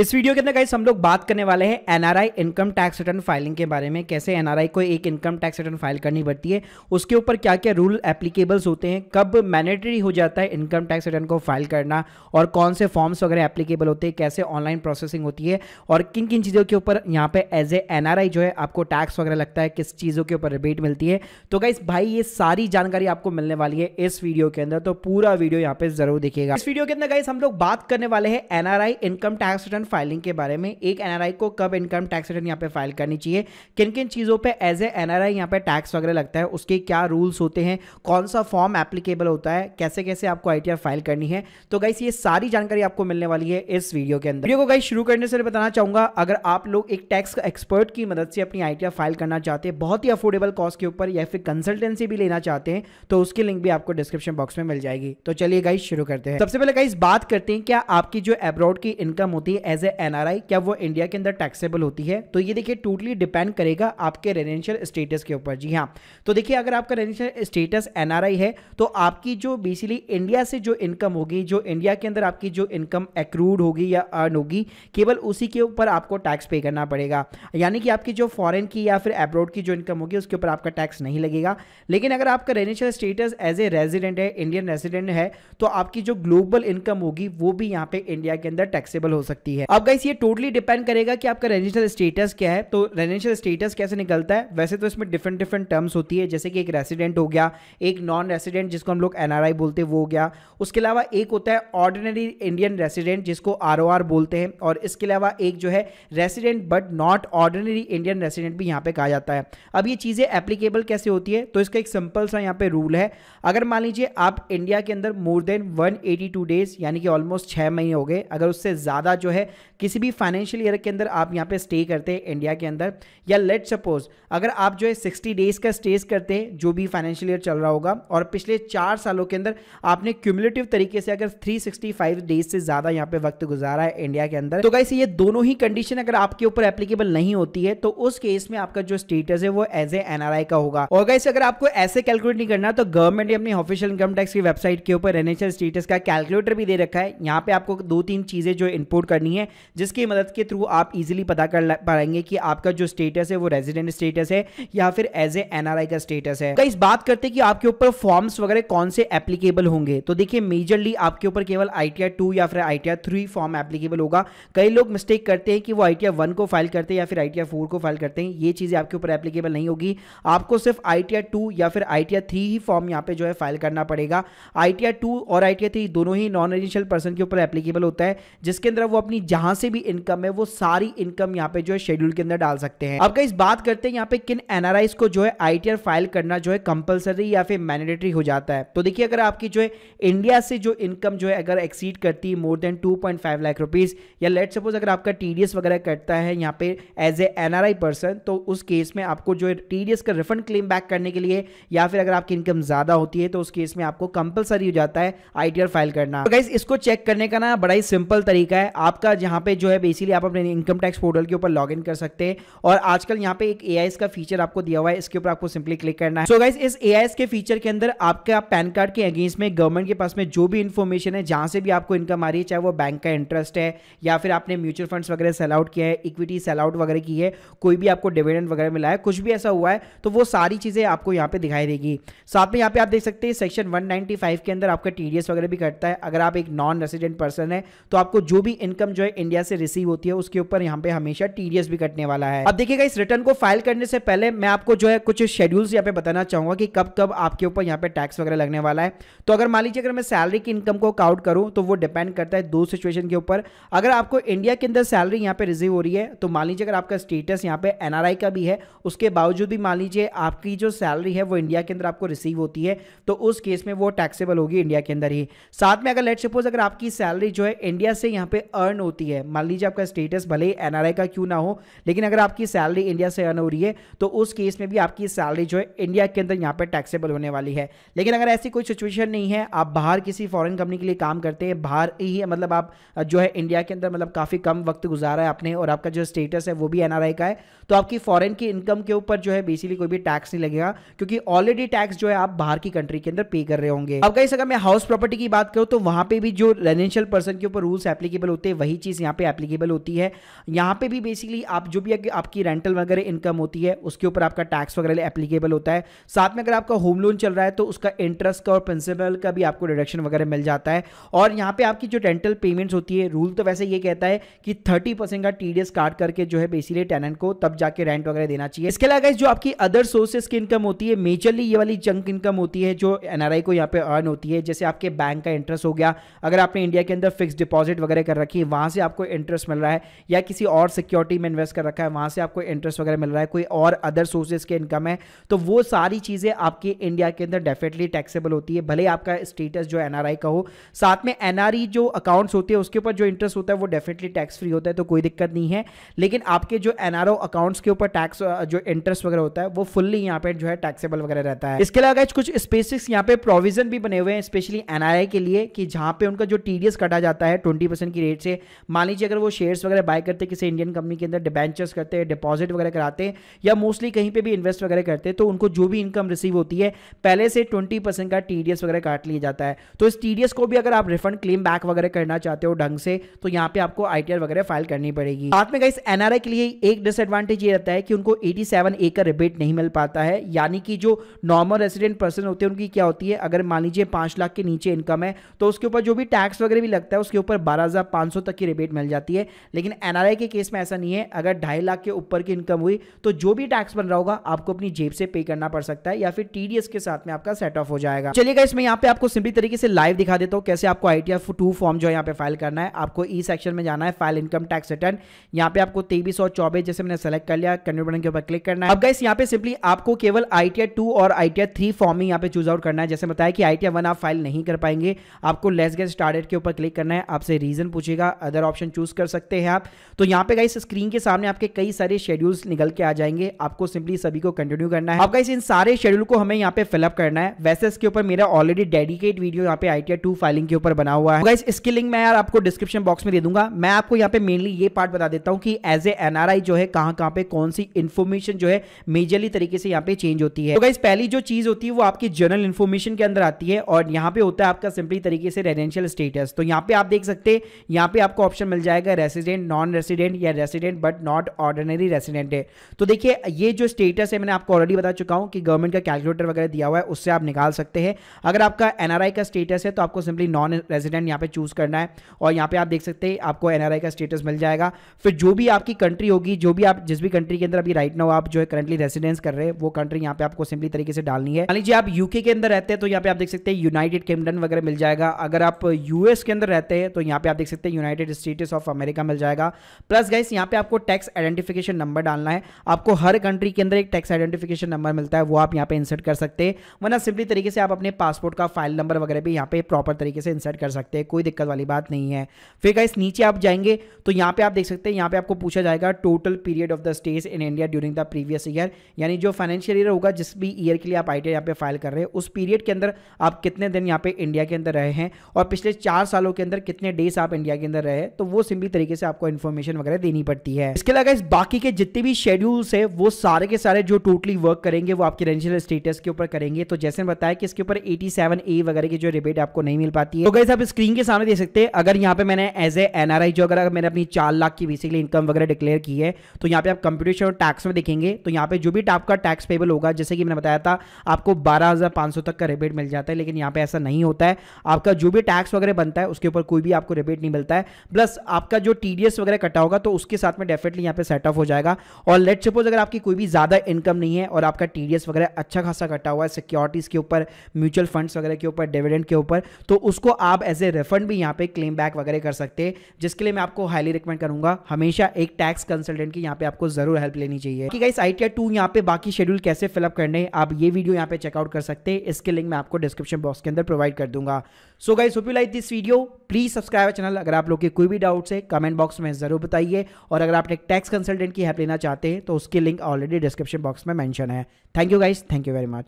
इस वीडियो के अंदर गाइस हम लोग बात करने वाले हैं NRI income tax return filing के बारे में कैसे एनआरआई को एक इनकम टैक्स रिटर्न फाइल करनी पड़ती है उसके ऊपर क्या क्या रूल एप्लीकेबल्स होते हैं कब मैंडेटरी हो जाता है इनकम टैक्स रिटर्न को फाइल करना और कौन से फॉर्म्स वगैरह एप्लीकेबल होते हैं कैसे ऑनलाइन प्रोसेसिंग होती है और किन किन चीज़ों के ऊपर यहाँ पे एज ए एन जो है आपको टैक्स वगैरह लगता है किस चीज़ों के ऊपर रिबेट मिलती है तो गाइस भाई ये सारी जानकारी आपको मिलने वाली है इस वीडियो के अंदर तो पूरा वीडियो यहाँ पे जरूर देखिएगा इस वीडियो के अंदर गाइस हम लोग बात करने वाले हैं NRI income tax return return filing के बारे में एक एनआरआई को कब इनकम टैक्स रिटर्न यहाँ पे फाइल करनी चाहिए किन किन चीज़ों पे एज ए एनआरआई यहाँ पे टैक्स वगैरह लगता है उसके क्या रूल्स होते हैं कौन सा फॉर्म एप्लीकेबल होता है कैसे कैसे आपको आई फाइल करनी है तो गाइस ये सारी जानकारी आपको मिलने वाली है इस वीडियो के अंदर वीडियो को गाइस शुरू करने से बताना चाहूंगा अगर आप लोग एक टैक्स एक्सपर्ट की मदद से अपनी आई फाइल करना चाहते हैं बहुत ही अफोर्डेबल कॉस्ट के ऊपर या फिर कंसल्टेंसी भी लेना चाहते हैं तो उसकी लिंक भी आपको डिस्क्रिप्शन बॉक्स में मिल जाएगी तो चलिए गाइस शुरू करते हैं सबसे पहले गाइस बात करते हैं क्या आपकी जो एब्रॉड की इनकम होती है एज ए एन क्या वो इंडिया के अंदर टैक्सेबल होती है तो ये देखिए टोटली डिपेंड करेगा आपके रेजिडेंशियल स्टेटस के ऊपर जी हाँ तो देखिए अगर आपका रेजिडेंशियल स्टेटस एन है तो आपकी जो बेसिकली इंडिया से जो इनकम होगी जो इंडिया के अंदर आपकी जो इनकम एक्रूड होगी या अर्न होगी केवल उसी के ऊपर आपको टैक्स पे करना पड़ेगा यानी कि आपकी जो फॉरन की या फिर एब्रोड की जो इनकम होगी उसके ऊपर आपका टैक्स नहीं लगेगा लेकिन अगर आपका residential status as a resident है इंडियन रेजिडेंट है तो आपकी जो ग्लोबल इनकम होगी वो भी यहाँ पे इंडिया के अंदर टैक्सेबल हो सकती है है अब गाइस ये टोटली डिपेंड करेगा कि आपका रेजिडेंशियल स्टेटस क्या है तो रेजिडेंशियल स्टेटस कैसे निकलता है वैसे तो इसमें डिफरेंट डिफरेंट टर्म्स होती है जैसे कि एक रेसिडेंट हो गया एक नॉन रेसिडेंट जिसको हम लोग एनआरआई बोलते हैं वो हो गया उसके अलावा एक होता है ऑर्डिनरी इंडियन रेसिडेंट जिसको आर बोलते हैं और इसके अलावा एक जो है resident but not ordinary Indian resident भी यहाँ पे कहा जाता है अब ये चीज़ें एप्लीकेबल कैसे होती है तो इसका एक सिंपल सा यहाँ पे रूल है अगर मान लीजिए आप इंडिया के अंदर मोर देन टू डेज यानी कि ऑलमोस्ट छः महीने हो गए अगर उससे ज़्यादा जो है किसी भी फाइनेंशियल ईयर के अंदर आप यहाँ पे स्टे करते हैं इंडिया के अंदर या लेट सपोज अगर आप जो है सिक्सटी डेज का स्टेज करते हैं जो भी फाइनेंशियल ईयर चल रहा होगा और पिछले चार सालों के अंदर आपने क्यूमुलेटिव तरीके से अगर थ्री डेज से ज्यादा यहाँ पे वक्त गुजारा है इंडिया के अंदर तो गाइस ये दोनों ही कंडीशन अगर आपके ऊपर एप्लीकेबल नहीं होती है तो उस केस में आपका जो स्टेटस है वो एज ए एनआरआई का होगा और गाइस अगर आपको ऐसे कैलकुलेट नहीं करना तो गवर्नमेंट ने अपनी ऑफिशियल इनकम टैक्स की वेबसाइट के ऊपर एनएचएल स्टेटस का कैलकुलेटर भी दे रखा है यहाँ पे आपको दो तीन चीजें जो इनपुट करनी है हैं जिसकी मदद के थ्रू आप इजीली पता कर पाएंगे कि आपका जो स्टेटस है वो रेजिडेंट स्टेटस है या फिर एज ए एनआरआई का स्टेटस है इस बात करते कि आपके ऊपर फॉर्म्स वगैरह कौन से एप्लीकेबल होंगे तो देखिए मेजरली आपके ऊपर केवल आई टी या फिर आई टी फॉर्म एप्लीकेबल होगा कई लोग मिस्टेक करते हैं कि वो आई टी को फाइल करते हैं या फिर आई टी को फाइल करते हैं ये चीज़ें आपके ऊपर एप्लीकेबल नहीं होगी आपको सिर्फ आई टी या फिर आई टी ही फॉर्म यहाँ पे जो है फाइल करना पड़ेगा आई टी और आई टी दोनों ही नॉन एजेंशियल पर्सन के ऊपर एप्लीकेबल होता है जिसके अंदर वो अपनी जहां से भी इनकम है वो सारी इनकम यहाँ पे जो है शेड्यूल के अंदर डाल सकते हैं अब इस बात करते हैं यहाँ पे किन एनआरआई को जो है आई फाइल करना जो है कंपलसरी या फिर मैंडेटरी हो जाता है तो देखिए अगर आपकी जो है इंडिया से जो इनकम जो है अगर एक्सीड करती है more than two lakh rupees या लेट सपोज अगर आपका टीडीएस वगैरह करता है यहाँ पे एज ए एनआरआई पर्सन तो उस केस में आपको जो है टीडीएस का रिफंड क्लेम बैक करने के लिए या फिर अगर आपकी इनकम ज्यादा होती है तो उस केस में आपको कंपलसरी हो जाता है आईटीआर फाइल करना तो इसको चेक करने का ना बड़ा ही सिंपल तरीका है आपका यहाँ पे जो है बेसिकली आप अपने इनकम टैक्स पोर्टल के ऊपर लॉग इन कर सकते हैं और आजकल यहाँ पे एक ए का फीचर आपको दिया हुआ है इसके ऊपर आपको सिंपली क्लिक करना है सो so गाइज इस ए के फीचर के अंदर आपका पैन कार्ड के अगेंस्ट में गवर्नमेंट के पास में जो भी इन्फॉर्मेशन है जहाँ से भी आपको इनकम आ रही है चाहे वो बैंक का इंटरेस्ट है या फिर आपने म्यूचुअल फंड वगैरह सेल आउट किया है इक्विटी सेल आउट वगैरह की है कोई भी आपको डिविडेंड वगैरह मिला है कुछ भी ऐसा हुआ है तो वो सारी चीज़ें आपको यहाँ पे दिखाई देगी साथ में यहाँ पे आप देख सकते हैं सेक्शन 195 के अंदर आपका टीडीएस वगैरह भी कटता है अगर आप एक नॉन रेसिडेंट पर्सन है तो आपको जो भी इनकम जो है इंडिया से रिसीव होती है उसके ऊपर यहाँ पे हमेशा टीडीएस भी कटने वाला है अब देखिएगा इस रिटर्न को फाइल करने से पहले मैं आपको जो है कुछ शेड्यूल्स यहाँ पे बताना चाहूंगा कि कब कब आपके ऊपर यहाँ पे टैक्स वगैरह लगने वाला है तो अगर मान लीजिए अगर मैं सैलरी की इनकम को काउंट करूँ तो वो डिपेंड करता है दो सिचुएशन के ऊपर अगर आपको इंडिया के अंदर सैलरी यहाँ पे रिसीव हो रही है तो मान लीजिए अगर आपका स्टेटस यहाँ पे एनआरआई का भी है उसके बावजूद भी मान लीजिए आपकी जो सैलरी है वो इंडिया के अंदर आपको रिसीव होती है तो उस केस में वो टैक्सेबल होगी इंडिया के अंदर ही साथ में अगर लेट सपोज अगर आपकी सैलरी जो है इंडिया से यहाँ पे अर्न होती होती है मान लीजिए आपका स्टेटस भले ही एनआरआई का क्यों ना हो लेकिन अगर आपकी सैलरी इंडिया से अर्न हो रही है तो उस केस में भी आपकी सैलरी जो है इंडिया के अंदर यहाँ पर टैक्सेबल होने वाली है लेकिन अगर ऐसी कोई सिचुएशन नहीं है आप बाहर किसी फॉरन कंपनी के लिए काम करते हैं बाहर ही मतलब आप जो है इंडिया के अंदर मतलब काफ़ी कम वक्त गुजारा है आपने और आपका जो स्टेटस है वो भी एनआरआई का है तो आपकी फॉरन की इनकम के ऊपर जो है बेसिकली कोई भी टैक्स नहीं लगेगा क्योंकि ऑलरेडी टैक्स जो है आप बाहर की कंट्री के अंदर पे कर रहे होंगे अब कहीं अगर मैं हाउस प्रॉपर्टी की बात करूं तो वहां पे भी जो रेजिडेंशियल पर्सन के ऊपर रूल्स एप्लीकेबल होते हैं वही चीज़ यहाँ पे एप्लीकेबल होती है यहाँ पे भी बेसिकली आप जो भी आपकी रेंटल वगैरह इनकम होती है उसके ऊपर आपका टैक्स वगैरह एप्लीकेबल होता है साथ में अगर आपका होम लोन चल रहा है तो उसका इंटरेस्ट का और प्रिंसिपल का भी आपको डिडक्शन वगैरह मिल जाता है और यहाँ पर आपकी जो रेंटल पेमेंट्स होती है रूल तो वैसे ये कहता है कि थर्टी का टी काट करके जो है बेसिकली टेनेंट को तब जाके रेंट वगैरह देना चाहिए इसके अलावा जो आपकी अदर सोर्सेज की इनकम होती है मेजरली ये वाली जंक इनकम होती है जो एन को यहाँ पे अर्न होती है जैसे आपके बैंक का इंटरेस्ट हो गया अगर आपने इंडिया के अंदर फिक्स डिपॉजिट वगैरह कर रखी है वहां से आपको इंटरेस्ट मिल रहा है या किसी और सिक्योरिटी में इन्वेस्ट कर रखा है वहां से आपको इंटरेस्ट वगैरह मिल रहा है कोई और अदर सोर्सेज के इनकम है तो वो सारी चीज़ें आपकी इंडिया के अंदर डेफिनेटली टैक्सेबल होती है भले आपका स्टेटस जो एनआरआई का हो साथ में एनआरई जो अकाउंट्स होते हैं उसके ऊपर जो इंटरेस्ट होता है वो डेफिनेटली टैक्स फ्री होता है तो कोई दिक्कत नहीं है लेकिन आपके जो एनआरओ अकाउंट्स के ऊपर टैक्स जो इंटरेस्ट वगैरह होता है वो फुल्ली यहाँ पे जो है टैक्सेबल वगैरह रहता है इसके अलावा कुछ स्पेसिक्स यहाँ पे प्रोविजन भी बने हुए हैं स्पेशली एनआरआई के लिए कि जहां पे उनका जो टीडीएस कटा जाता है ट्वेंटी की रेट से मान लीजिए अगर वो शेयर्स वगैरह बाय करते किसी इंडियन कंपनी के अंदर डिबेंचर्स करते हैं डिपॉजिट वगैरह कराते हैं या मोस्टली कहीं पर भी इन्वेस्ट वगैरह करते हैं तो उनको जो भी इनकम रिसीव होती है पहले से ट्वेंटी का टी वगैरह काट लिया जाता है तो इस टी को भी अगर आप रिफंड क्लेम बैक वगैरह करना चाहते हो ढंग से तो यहाँ पे आपको आई वगैरह फाइल करनी पड़ेगी साथ में इस एनआरआई के लिए एक डिसएडवांटेज ये रहता है कि उनको एटी ए का रिबेट नहीं मिल पाता है यानी कि जो नॉर्मल रेसिडेंट पर्सन होते हैं उनकी क्या होती है अगर मान लीजिए पांच लाख के नीचे इनकम है तो उसके ऊपर जो भी टैक्स वगैरह भी लगता है उसके ऊपर बारह हजार पांच सौ तक की रिबेट मिल जाती है लेकिन एनआरआई के केस में ऐसा नहीं है अगर ढाई लाख के ऊपर की इनकम हुई तो जो भी टैक्स बन रहा होगा आपको अपनी जेब से पे करना पड़ सकता है या फिर टीडीएस के साथ में आपका सेट ऑफ हो जाएगा चलिएगा इसमें यहाँ पे आपको सिंपली तरीके से लाइव दिखा देता हूँ कैसे आपको आईटीआर टू फॉर्म जो है यहाँ पे फाइल करना है आपको ई e सेक्शन में जाना है फाइल इनकम टैक्स रिटर्न यहाँ पे आपको तेईस और चौबीस जैसे मैंने सेलेक्ट कर लिया कन्वर्ट बटन के ऊपर क्लिक करना है अब गाइस यहाँ पे सिंपली आपको केवल आईटीआर टू और आईटीआर थ्री फॉर्म ही यहाँ पे चूज आउट करना है जैसे बताया कि आईटीआर वन आप फाइल नहीं कर पाएंगे आपको लेस गेट स्टार्टेड के ऊपर क्लिक करना है आपसे रीजन पूछेगा अदर वाला ऑप्शन चूज कर सकते हैं आप तो यहाँ पे गाइस स्क्रीन के सामने आपके कई सारे शेड्यूल्स निकल के आ जाएंगे आपको सिंपली सभी को कंटिन्यू करना है आप गाइस इन सारे शेड्यूल को हमें यहाँ पे फिलअप करना है वैसे इसके ऊपर मेरा ऑलरेडी डेडिकेट वीडियो यहाँ पे आई टी फाइलिंग के ऊपर बना हुआ है गाइस इसकी लिंक मैं यार आपको डिस्क्रिप्शन बॉक्स में दे दूंगा मैं आपको यहाँ पे मेनली ये पार्ट बता देता हूँ कि एज ए एनआरआई जो है कहाँ कहाँ पे कौन सी इन्फॉर्मेशन जो है मेजरली तरीके से यहाँ पे चेंज होती है तो गाइस पहली जो चीज होती है वो आपकी जनरल इन्फॉर्मेशन के अंदर आती है और यहाँ पे होता है आपका सिंपली तरीके से रेजिडेंशियल स्टेटस तो यहाँ पे आप देख सकते हैं यहाँ पे आपको ऑप्शन मिल जाएगा रेसिडेंट नॉन रेसिडेंट या resident but not ordinary resident है तो देखिए ये जो स्टेटस है मैंने आपको ऑलरेडी बता चुका हूँ कि गवर्नमेंट का कैलकुलेटर वगैरह दिया हुआ है उससे आप निकाल सकते हैं अगर आपका एनआरआई का स्टेटस है तो आपको सिंपली नॉन रेजिडेंट यहाँ पे चूज करना है और यहाँ पे आप देख सकते हैं आपको एनआरआई का स्टेटस मिल जाएगा फिर जो भी आपकी कंट्री होगी जो भी आप जिस भी कंट्री के अंदर अभी राइट नाउ आप जो है करंटली रेसिडेंस कर रहे हैं वो कंट्री यहाँ पे आपको सिंपली तरीके से डालनी है मान लीजिए आप यूके के अंदर रहते हैं तो यहाँ पे आप देख सकते हैं यूनाइटेड किंगडम वगैरह मिल जाएगा अगर आप यूएस के अंदर रहते हैं तो यहाँ पे आप देख सकते हैं यूनाइटेड स्टेटस ऑफ अमेरिका मिल जाएगा प्लस गाइस यहाँ पे आपको टैक्स आइडेंटिफिकेशन नंबर डालना है आपको हर कंट्री के अंदर एक टैक्स आइडेंटिफिकेशन नंबर मिलता है वो आप यहाँ पे इंसर्ट कर सकते हैं वरना सिंपली तरीके से आप अपने पासपोर्ट का फाइल नंबर वगैरह भी यहाँ पे प्रॉपर तरीके से इंसर्ट कर सकते हैं कोई दिक्कत वाली बात नहीं है फिर गाइस नीचे आप जाएंगे तो यहाँ पे आप देख सकते हैं यहाँ पे आपको पूछा जाएगा total period of the stage in India during the previous year यानी जो फाइनेंशियल ईयर होगा जिस भी ईयर के लिए आप आई टी यहाँ पे फाइल कर रहे हैं उस पीरियड के अंदर आप कितने दिन यहाँ पे इंडिया के अंदर रहे हैं और पिछले चार सालों के अंदर कितने डेज आप इंडिया के अंदर रहे तो वो सिंपली तरीके से आपको इन्फॉर्मेशन वगैरह देनी पड़ती है इसके अलावा इस बाकी के जितने भी शेड्यूल्स है वो सारे के सारे जो टोटली वर्क करेंगे वो आपके रेंशियल स्टेटस के ऊपर करेंगे तो जैसे बताया कि इसके ऊपर एटी ए वगैरह की जो रिबेट आपको नहीं मिल पाती है तो गैस आप स्क्रीन के सामने देख सकते हैं अगर यहाँ पे मैंने एज ए एनआरआई जो अगर मैंने अपनी चार लाख की बेसिकली इनकम वगैरह डिक्लेयर की है तो यहाँ पे आप कंप्यूटेशन और टैक्स में देखेंगे तो यहाँ पे जो भी आपका टैक्स पेबल होगा जैसे कि मैंने बताया था आपको बारह तक का रिबेट मिल जाता है लेकिन यहाँ पे ऐसा नहीं होता है आपका जो भी टैक्स वगैरह बनता है उसके ऊपर कोई भी आपको रिबेट नहीं मिलता है प्लस प्लस आपका जो टीडीएस वगैरह कटा होगा तो उसके साथ में डेफिनेटली यहाँ पे सेट ऑफ हो जाएगा और लेट सपोज अगर आपकी कोई भी ज़्यादा इनकम नहीं है और आपका टीडीएस वगैरह अच्छा खासा कटा हुआ है सिक्योरिटीज़ के ऊपर म्यूचुअल फंड्स वगैरह के ऊपर डिविडेंड के ऊपर तो उसको आप एज ए रिफंड भी यहाँ पे क्लेम बैक वगैरह कर सकते हैं जिसके लिए मैं आपको हाईली रिकमेंड करूंगा हमेशा एक टैक्स कंसल्टेंट की यहाँ पे आपको जरूर हेल्प लेनी चाहिए कि गाइस आई टी टू यहाँ पे बाकी शेड्यूल कैसे फिलअप करने आप ये वीडियो यहाँ पे चेकआउट कर सकते हैं इसके लिंक मैं आपको डिस्क्रिप्शन बॉक्स के अंदर प्रोवाइड कर दूंगा so guys hope you like this video please subscribe channel अगर आप लोग के कोई भी डाउट्स है कमेंट बॉक्स में ज़रूर बताइए और अगर आप एक टैक्स कंसल्टेंट की हेल्प लेना चाहते हैं तो उसकी लिंक ऑलरेडी डिस्क्रिप्शन बॉक्स में मैंशन है thank you guys thank you very much